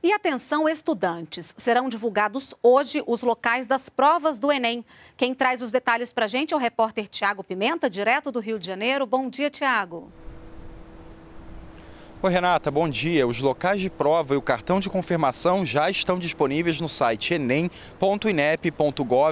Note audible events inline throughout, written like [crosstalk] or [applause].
E atenção, estudantes, serão divulgados hoje os locais das provas do Enem. Quem traz os detalhes para a gente é o repórter Tiago Pimenta, direto do Rio de Janeiro. Bom dia, Tiago. Oi, Renata, bom dia. Os locais de prova e o cartão de confirmação já estão disponíveis no site enem.inep.gov.br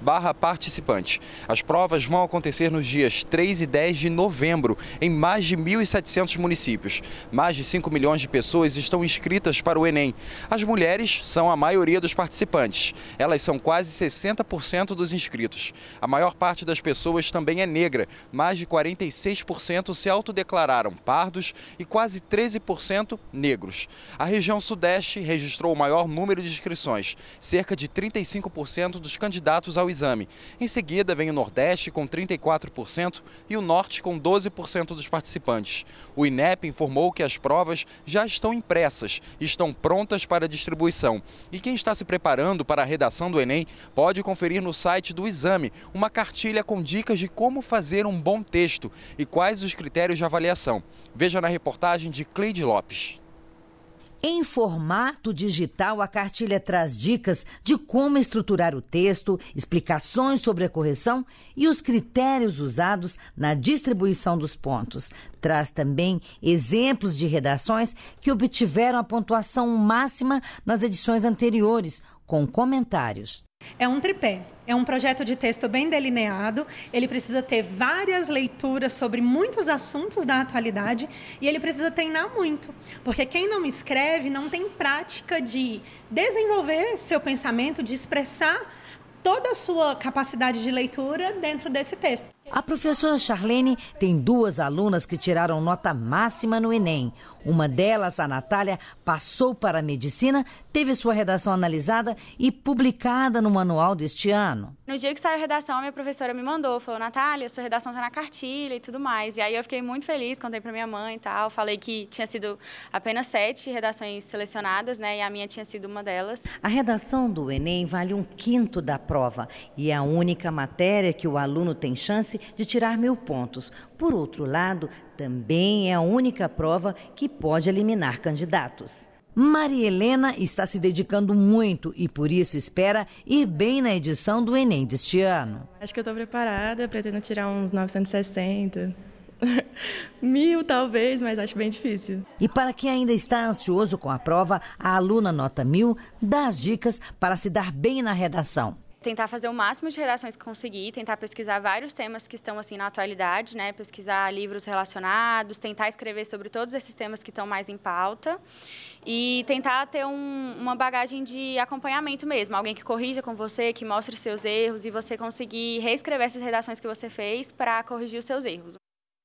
barra participante. As provas vão acontecer nos dias 3 e 10 de novembro, em mais de 1.700 municípios. Mais de 5 milhões de pessoas estão inscritas para o Enem. As mulheres são a maioria dos participantes. Elas são quase 60% dos inscritos. A maior parte das pessoas também é negra. Mais de 46% se autodeclararam pardos e quase 13% negros. A região Sudeste registrou o maior número de inscrições, cerca de 35% dos candidatos ao exame. Em seguida, vem o Nordeste com 34% e o Norte com 12% dos participantes. O INEP informou que as provas já estão impressas, estão prontas para distribuição. E quem está se preparando para a redação do Enem pode conferir no site do exame uma cartilha com dicas de como fazer um bom texto e quais os critérios de avaliação. Veja na reportagem de Cleide Lopes. Em formato digital, a cartilha traz dicas de como estruturar o texto, explicações sobre a correção e os critérios usados na distribuição dos pontos. Traz também exemplos de redações que obtiveram a pontuação máxima nas edições anteriores, com comentários. É um tripé. É um projeto de texto bem delineado. Ele precisa ter várias leituras sobre muitos assuntos da atualidade e ele precisa treinar muito, porque quem não escreve não tem prática de desenvolver seu pensamento, de expressar toda a sua capacidade de leitura dentro desse texto. A professora Charlene tem duas alunas que tiraram nota máxima no Enem. Uma delas, a Natália, passou para a medicina, teve sua redação analisada e publicada no manual deste ano. No dia que saiu a redação, a minha professora me mandou, falou: Natália, sua redação está na cartilha e tudo mais. E aí eu fiquei muito feliz, contei para minha mãe e tal. Falei que tinha sido apenas sete redações selecionadas, né? E a minha tinha sido uma delas. A redação do Enem vale um quinto da prova e é a única matéria que o aluno tem chance de tirar mil pontos. Por outro lado, também é a única prova que pode eliminar candidatos. Maria Helena está se dedicando muito e por isso espera ir bem na edição do Enem deste ano. Acho que eu estou preparada, pretendo tirar uns 960. [laughs] Mil talvez, mas acho bem difícil. E para quem ainda está ansioso com a prova, a aluna nota mil dá as dicas para se dar bem na redação tentar fazer o máximo de redações que conseguir, tentar pesquisar vários temas que estão assim na atualidade, né? Pesquisar livros relacionados, tentar escrever sobre todos esses temas que estão mais em pauta e tentar ter um, uma bagagem de acompanhamento mesmo, alguém que corrija com você, que mostre seus erros e você conseguir reescrever essas redações que você fez para corrigir os seus erros.